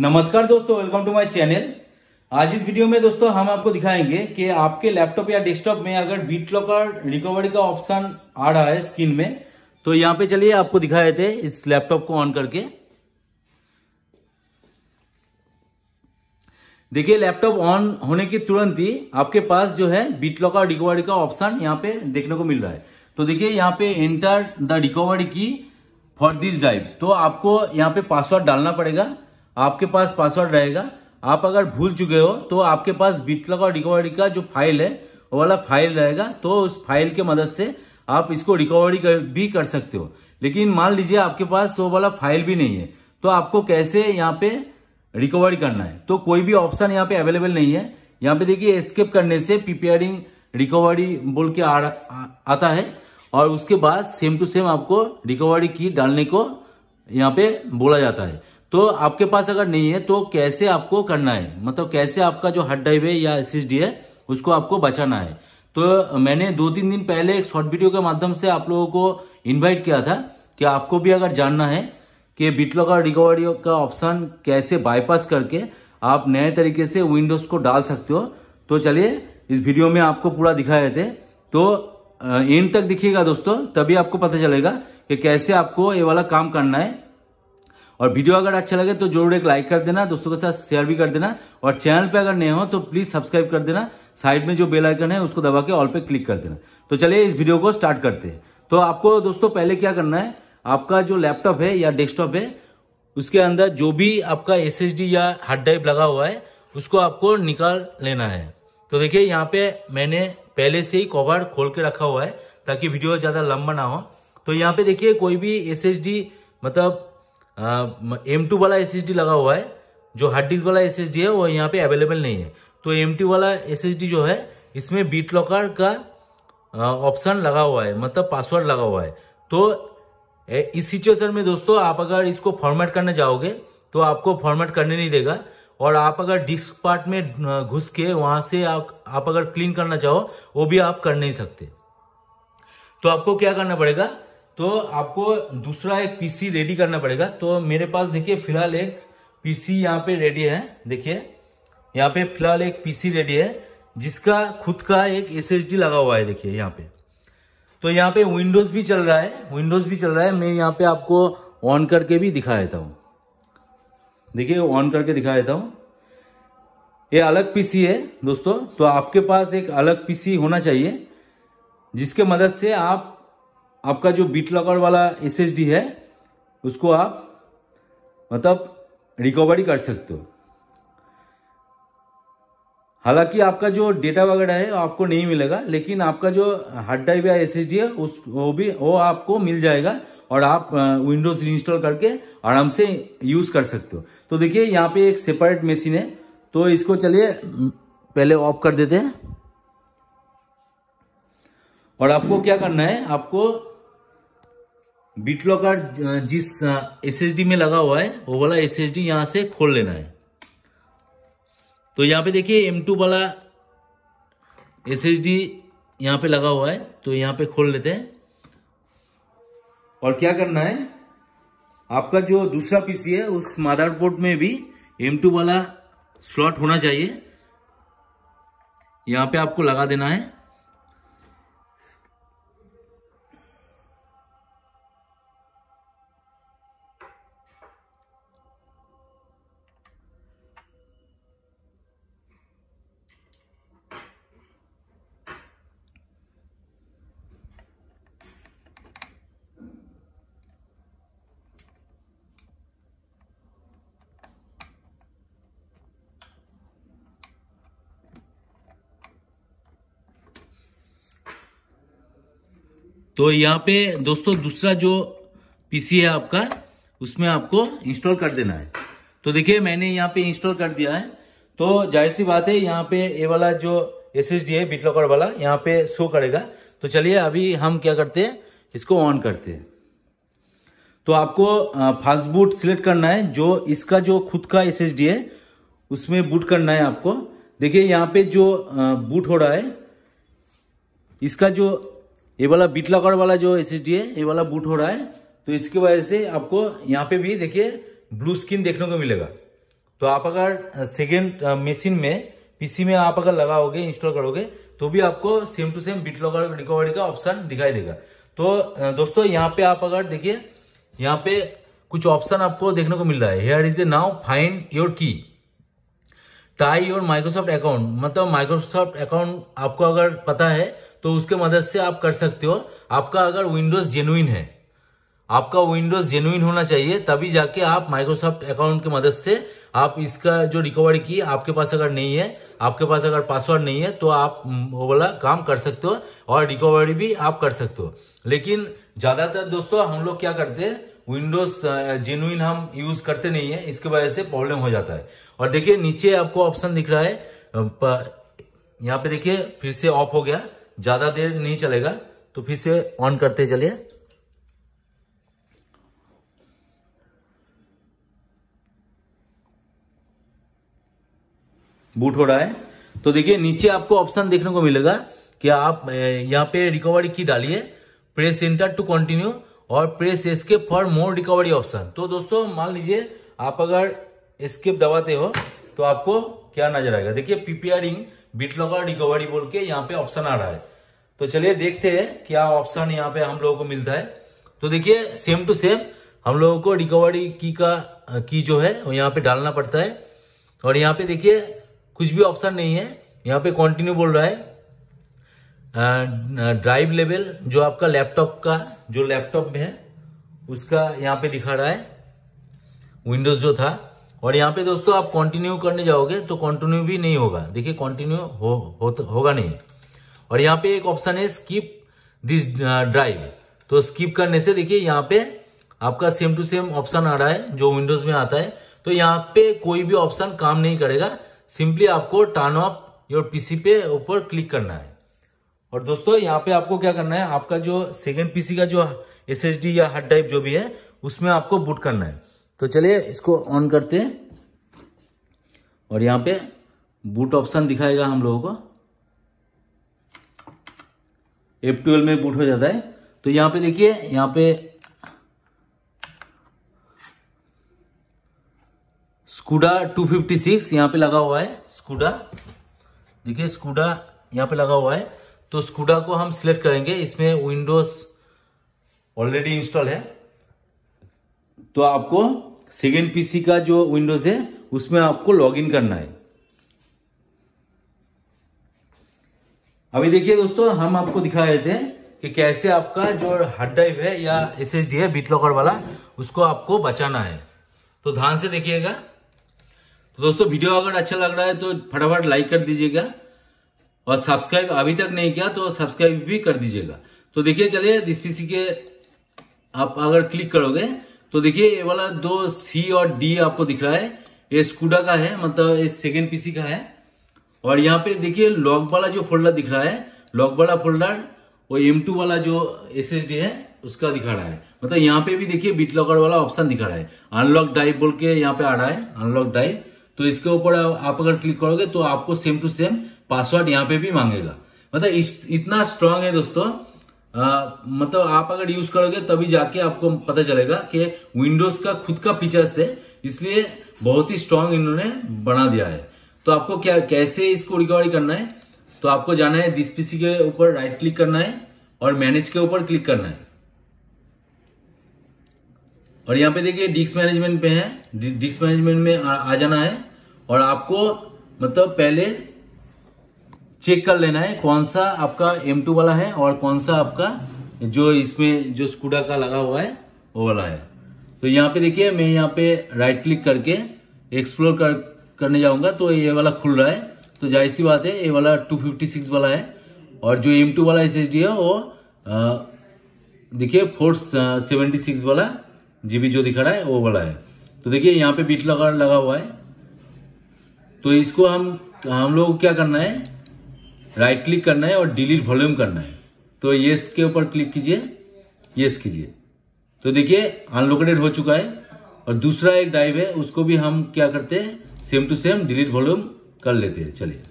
नमस्कार दोस्तों welcome to my channel आज इस वीडियो में दोस्तों हम आपको दिखाएंगे कि आपके लैपटॉप या डेस्कटॉप में अगर बीट लॉकर रिकवरी का ऑप्शन आ रहा है स्क्रीन में तो यहाँ पे चलिए आपको दिखाए थे इस लैपटॉप को ऑन करके देखिए लैपटॉप ऑन होने के तुरंत ही आपके पास जो है बीट लॉकर रिकवरी का ऑप्शन यहाँ पे देखने को मिल रहा है तो देखिए यहाँ पे enter the recovery key for this drive तो आपको यहाँ पे पासवर्ड डालना पड़ेगा आपके पास पासवर्ड रहेगा आप अगर भूल चुके हो तो आपके पास बिटलॉक और रिकवरी का जो फाइल है वो वाला फाइल रहेगा तो उस फाइल के मदद से आप इसको रिकवरी कर, भी कर सकते हो लेकिन मान लीजिए आपके पास वो वाला फाइल भी नहीं है तो आपको कैसे यहाँ पे रिकवरी करना है तो कोई भी ऑप्शन यहाँ पे अवेलेबल नहीं है यहाँ पे देखिए स्केप करने से पीपीआरिंग रिकवरी बोल के आ, आ, आता है और उसके बाद सेम टू सेम आपको रिकवरी की डालने को यहाँ पे बोला जाता है तो आपके पास अगर नहीं है तो कैसे आपको करना है मतलब कैसे आपका जो हार्ड ड्राइव है या एस है उसको आपको बचाना है तो मैंने दो तीन दिन पहले एक शॉर्ट वीडियो के माध्यम से आप लोगों को इनवाइट किया था कि आपको भी अगर जानना है कि बिटलॉगर रिकवरी का ऑप्शन कैसे बाईपास करके आप नए तरीके से विंडोज को डाल सकते हो तो चलिए इस वीडियो में आपको पूरा दिखाए थे तो एंड तक दिखिएगा दोस्तों तभी आपको पता चलेगा कि कैसे आपको ये वाला काम करना है और वीडियो अगर अच्छा लगे तो जरूर एक लाइक कर देना दोस्तों के साथ शेयर भी कर देना और चैनल पे अगर नए हो तो प्लीज सब्सक्राइब कर देना साइड में जो बेल आइकन है उसको दबा के ऑल पे क्लिक कर देना तो चलिए इस वीडियो को स्टार्ट करते हैं तो आपको दोस्तों पहले क्या करना है आपका जो लैपटॉप है या डेस्कटॉप है उसके अंदर जो भी आपका एस या हार्ड ड्राइव लगा हुआ है उसको आपको निकाल लेना है तो देखिए यहाँ पे मैंने पहले से ही कवर खोल के रखा हुआ है ताकि वीडियो ज़्यादा लंबा ना हो तो यहाँ पे देखिए कोई भी एस मतलब एम हाँ, टू वाला एस लगा हुआ है जो हार्ड डिस्क वाला एस है वो यहाँ पे अवेलेबल नहीं है तो एम वाला एस जो है इसमें बीट लॉकर का ऑप्शन लगा हुआ है मतलब पासवर्ड लगा हुआ है तो इस सिचुएशन में दोस्तों आप अगर इसको फॉर्मेट करने जाओगे तो आपको फॉर्मेट करने नहीं देगा और आप अगर डिस्क पार्ट में घुस के वहां से आप, आप अगर क्लीन करना चाहो वो भी आप कर नहीं सकते तो आपको क्या करना पड़ेगा तो आपको दूसरा एक पीसी रेडी करना पड़ेगा तो मेरे पास देखिए फिलहाल एक पीसी यहाँ पे रेडी है देखिए यहाँ पे फिलहाल एक पीसी रेडी है जिसका खुद का एक एस लगा हुआ है देखिए यहाँ पे तो यहाँ पे विंडोज भी चल रहा है विंडोज भी चल रहा है मैं यहाँ पे आपको ऑन करके भी दिखा देता हूँ देखिए ऑन करके दिखा देता हूँ ये अलग पीसी है दोस्तों तो आपके पास एक अलग पीसी होना चाहिए जिसके मदद से आप आपका जो बीट लॉकर वाला एस है उसको आप मतलब रिकवरी कर सकते हो हालांकि आपका जो डेटा वगैरह है आपको नहीं मिलेगा लेकिन आपका जो हार्ड ड्राइव या एस है उस वो भी वो आपको मिल जाएगा और आप विंडोज इंस्टॉल करके आराम से यूज कर सकते हो तो देखिए यहाँ पे एक सेपरेट मशीन है तो इसको चलिए पहले ऑफ कर देते हैं और आपको क्या करना है आपको बीट लॉकर जिस एसएसडी में लगा हुआ है वो वाला एसएसडी यहाँ से खोल लेना है तो यहाँ पे देखिए एम टू वाला एसएसडी यहाँ पे लगा हुआ है तो यहाँ पे खोल लेते हैं और क्या करना है आपका जो दूसरा पीसी है उस मदरबोर्ड में भी एम टू वाला स्लॉट होना चाहिए यहाँ पे आपको लगा देना है तो यहाँ पे दोस्तों दूसरा जो पीसी है आपका उसमें आपको इंस्टॉल कर देना है तो देखिए मैंने यहाँ पे इंस्टॉल कर दिया है तो जाहिर सी बात है यहाँ पे ये वाला जो एस एस डी है बिटलॉकर वाला यहाँ पे शो करेगा तो चलिए अभी हम क्या करते हैं इसको ऑन करते हैं तो आपको फास्ट बूट सिलेक्ट करना है जो इसका जो खुद का एस एस डी है उसमें बूट करना है आपको देखिए यहाँ पे जो बूट हो रहा है इसका जो ये वाला बीट लॉकर वाला जो एस है ये वाला बूट हो रहा है तो इसकी वजह से आपको यहाँ पे भी देखिए ब्लू स्किन देखने को मिलेगा तो आप अगर सेकेंड मशीन में पीसी में आप अगर लगाओगे इंस्टॉल करोगे तो भी आपको same to same BitLocker recovery का ऑप्शन दिखाई देगा तो दोस्तों यहाँ पे आप अगर देखिए यहाँ पे कुछ ऑप्शन आपको देखने को मिल रहा है here is a now find your key ID your Microsoft account मतलब माइक्रोसॉफ्ट अकाउंट आपको अगर पता है तो उसके मदद से आप कर सकते हो आपका अगर विंडोज जेनुइन है आपका विंडोज जेनुइन होना चाहिए तभी जाके आप माइक्रोसॉफ्ट अकाउंट की मदद से आप इसका जो रिकवरी की आपके पास अगर नहीं है आपके पास अगर पासवर्ड नहीं है तो आप वो वाला काम कर सकते हो और रिकवरी भी आप कर सकते हो लेकिन ज्यादातर दोस्तों हम लोग क्या करते हैं विंडोज जेनुइन हम यूज करते नहीं है इसके वजह से प्रॉब्लम हो जाता है और देखिए नीचे आपको ऑप्शन दिख रहा है यहाँ पे देखिए फिर से ऑफ हो गया ज्यादा देर नहीं चलेगा तो फिर से ऑन करते चलिए बूट हो रहा है तो देखिए नीचे आपको ऑप्शन देखने को मिलेगा कि आप यहाँ पे रिकवरी की डालिए प्रेस इंटर टू कंटिन्यू और press escape for more recovery option तो दोस्तों मान लीजिए आप अगर एस्केप दबाते हो तो आपको क्या नजर आएगा देखिए पीपीआर रिंग बीट का रिकवरी बोल के यहाँ पे ऑप्शन आ रहा है तो चलिए देखते हैं क्या ऑप्शन यहाँ पे हम लोगों को मिलता है तो देखिए सेम टू सेम हम लोगों को रिकवरी की का की जो है वो यहाँ पे डालना पड़ता है और यहाँ पे देखिए कुछ भी ऑप्शन नहीं है यहाँ पे कंटिन्यू बोल रहा है ड्राइव लेवल जो आपका लैपटॉप का जो लैपटॉप में है उसका यहाँ पे दिखा रहा है विंडोज जो था और यहाँ पे दोस्तों आप कंटिन्यू करने जाओगे तो कंटिन्यू भी नहीं होगा देखिए कंटिन्यू हो, हो तो, होगा नहीं और यहाँ पे एक ऑप्शन है स्किप दिस ड्राइव तो स्किप करने से देखिए यहाँ पे आपका सेम टू सेम ऑप्शन आ रहा है जो विंडोज में आता है तो यहाँ पे कोई भी ऑप्शन काम नहीं करेगा सिंपली आपको टर्न ऑफ योर पीसी पे ऊपर क्लिक करना है और दोस्तों यहाँ पे आपको क्या करना है आपका जो सेकेंड पीसी का जो एस या हार्ड ड्राइव जो भी है उसमें आपको बुट करना है तो चलिए इसको ऑन करते हैं और यहाँ पे बूट ऑप्शन दिखाएगा हम लोगों को एफ ट्वेल्व में बूट हो जाता है तो यहाँ पे देखिए यहाँ पे स्कूडा 256 यहाँ पे लगा हुआ है स्कूडा देखिए स्कूडा यहाँ पे लगा हुआ है तो स्कूडा को हम सिलेक्ट करेंगे इसमें विंडोज ऑलरेडी इंस्टॉल है तो आपको सेकेंड पीसी का जो विंडोज है उसमें आपको लॉगिन करना है अभी देखिए दोस्तों हम आपको दिखा रहे थे कि कैसे आपका जो हार्ड ड्राइव है या एस है बीट लॉकर वाला उसको आपको बचाना है तो ध्यान से देखिएगा तो दोस्तों वीडियो अगर अच्छा लग रहा है तो फटाफट लाइक कर दीजिएगा और सब्सक्राइब अभी तक नहीं किया तो सब्सक्राइब भी कर दीजिएगा तो देखिए चलिए इस पीसी के आप अगर क्लिक करोगे तो देखिए ये वाला दो सी और डी आपको दिख रहा है ये स्कूडा का है मतलब ये सेकेंड पीसी का है और यहाँ पे देखिए लॉक वाला जो फोल्डर दिख रहा है लॉक वाला फोल्डर और एम टू वाला जो एस एस डी है उसका दिखा रहा है मतलब यहाँ पे भी देखिए बिट लॉकर वाला ऑप्शन दिखा रहा है अनलॉक ड्राइव बोल के यहाँ पे आ रहा है अनलॉक ड्राइव तो इसके ऊपर आप अगर क्लिक करोगे तो आपको सेम टू सेम पासवर्ड यहाँ पे भी मांगेगा मतलब इस, इतना स्ट्रांग है दोस्तों आ, मतलब आप अगर यूज करोगे तभी जाके आपको पता चलेगा कि विंडोज का खुद का फीचर्स है इसलिए बहुत ही स्ट्रांग इन्होंने बना दिया है तो आपको क्या कैसे इसको रिकवरी करना है तो आपको जाना है दिस पीसी के ऊपर राइट क्लिक करना है और मैनेज के ऊपर क्लिक करना है और यहां पे देखिए डिस्क मैनेजमेंट पे है डिस्क मैनेजमेंट में आ, आ जाना है और आपको मतलब पहले चेक कर लेना है कौन सा आपका एम टू वाला है और कौन सा आपका जो इसमें जो स्कूटर का लगा हुआ है वो वाला है तो यहाँ पे देखिए मैं यहाँ पे राइट क्लिक करके एक्सप्लोर कर, करने जाऊंगा तो ये वाला खुल रहा है तो जाहिर सी बात है ये वाला 256 वाला है और जो एम टू वाला एस है वो देखिए फोर सेवेंटी सिक्स वाला जीबी जो दिखा रहा है वो वाला है तो देखिए यहाँ पे बीट लगा लगा हुआ है तो इसको हम हम लोग क्या करना है राइट क्लिक करना है और डिलीट वॉल्यूम करना है तो ये के ऊपर क्लिक कीजिए येस कीजिए तो देखिए अनलोकेटेड हो चुका है और दूसरा एक डाइव है उसको भी हम क्या करते हैं same to same delete volume कर लेते हैं चलिए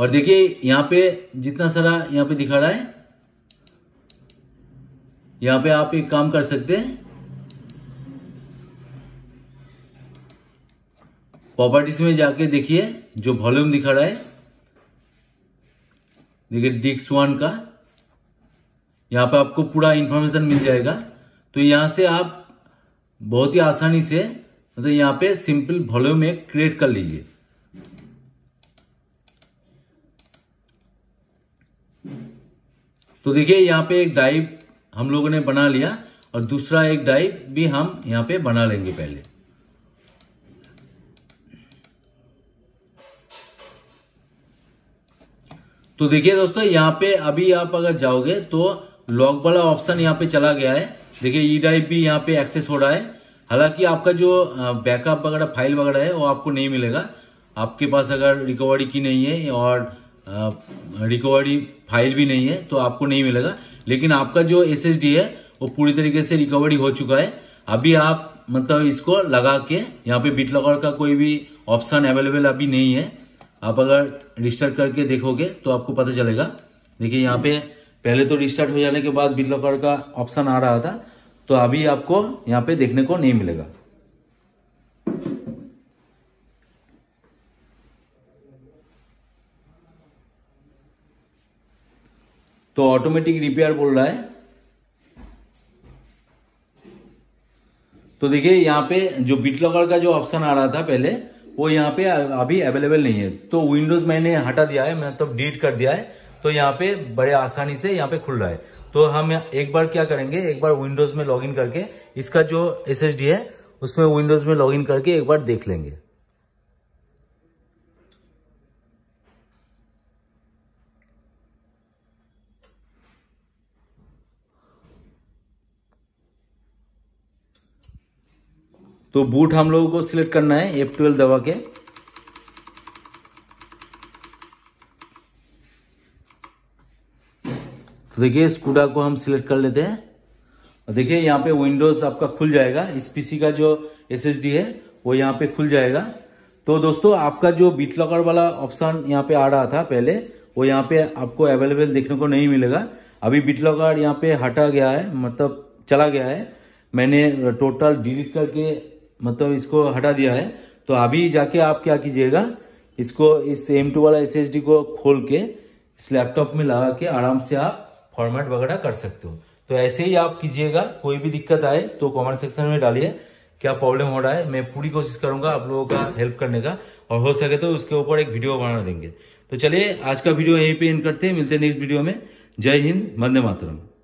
और देखिए यहां पे जितना सारा यहाँ पे दिखा रहा है यहां पे आप एक काम कर सकते हैं प्रॉपर्टीज में जाके देखिए जो वॉल्यूम दिखा रहा है देखिए डिक्स वन का यहाँ पे आपको पूरा इन्फॉर्मेशन मिल जाएगा तो यहाँ से आप बहुत ही आसानी से मतलब तो यहाँ पे सिंपल वॉल्यूम एक क्रिएट कर लीजिए तो देखिए यहाँ पे एक डाइव हम लोगों ने बना लिया और दूसरा एक डाइव भी हम यहाँ पे बना लेंगे पहले तो देखिए दोस्तों यहाँ पे अभी आप अगर जाओगे तो लॉक वाला ऑप्शन यहाँ पे चला गया है देखिए ई ड्राइव भी यहाँ पे एक्सेस हो रहा है हालांकि आपका जो बैकअप वगैरह फाइल वगैरह है वो आपको नहीं मिलेगा आपके पास अगर रिकवरी की नहीं है और रिकवरी फाइल भी नहीं है तो आपको नहीं मिलेगा लेकिन आपका जो एस है वो पूरी तरीके से रिकवरी हो चुका है अभी आप मतलब इसको लगा के यहाँ पे बिट लॉकर का कोई भी ऑप्शन अवेलेबल अभी नहीं है आप अगर रिस्टार्ट करके देखोगे तो आपको पता चलेगा देखिए यहाँ पे पहले तो रिस्टार्ट हो जाने के बाद बिल लॉकर का ऑप्शन आ रहा था तो अभी आपको यहाँ पे देखने को नहीं मिलेगा तो ऑटोमेटिक रिपेयर बोल रहा है तो देखिए यहाँ पे जो बिट लॉकर का जो ऑप्शन आ रहा था पहले वो यहाँ पे अभी अवेलेबल नहीं है तो विंडोज मैंने हटा दिया है मतलब डिलीट कर दिया है तो यहाँ पे बड़े आसानी से यहाँ पे खुल रहा है तो हम एक बार क्या करेंगे एक बार विंडोज में लॉग करके इसका जो एस है उसमें विंडोज में लॉग करके एक बार देख लेंगे तो बूट हम लोगों को सिलेक्ट करना है एफ ट्वेल्व दवा के तो देखिए स्कूटा को हम सिलेक्ट कर लेते हैं और देखिए यहाँ पे विंडोज आपका खुल जाएगा इस पीसी का जो एसएसडी है वो यहाँ पे खुल जाएगा तो दोस्तों आपका जो बीट लॉकर वाला ऑप्शन यहाँ पे आ रहा था पहले वो यहाँ पे आपको अवेलेबल देखने को नहीं मिलेगा अभी बीट लॉकर यहाँ पे हटा गया है मतलब चला गया है मैंने टोटल डिलीट करके मतलब इसको हटा दिया है तो अभी जाके आप क्या कीजिएगा इसको इस एम टू वाला एस को खोल के इस लैपटॉप में लगा के आराम से आप फॉर्मेट वगैरह कर सकते हो तो ऐसे ही आप कीजिएगा कोई भी दिक्कत आए तो कमेंट सेक्शन में डालिए क्या प्रॉब्लम हो रहा है मैं पूरी कोशिश करूंगा आप लोगों का हेल्प करने का और हो सके तो उसके ऊपर एक वीडियो बना देंगे तो चलिए आज का वीडियो यहीं पे एंड करते हैं मिलते हैं नेक्स्ट वीडियो में जय हिंद मंदे मातरम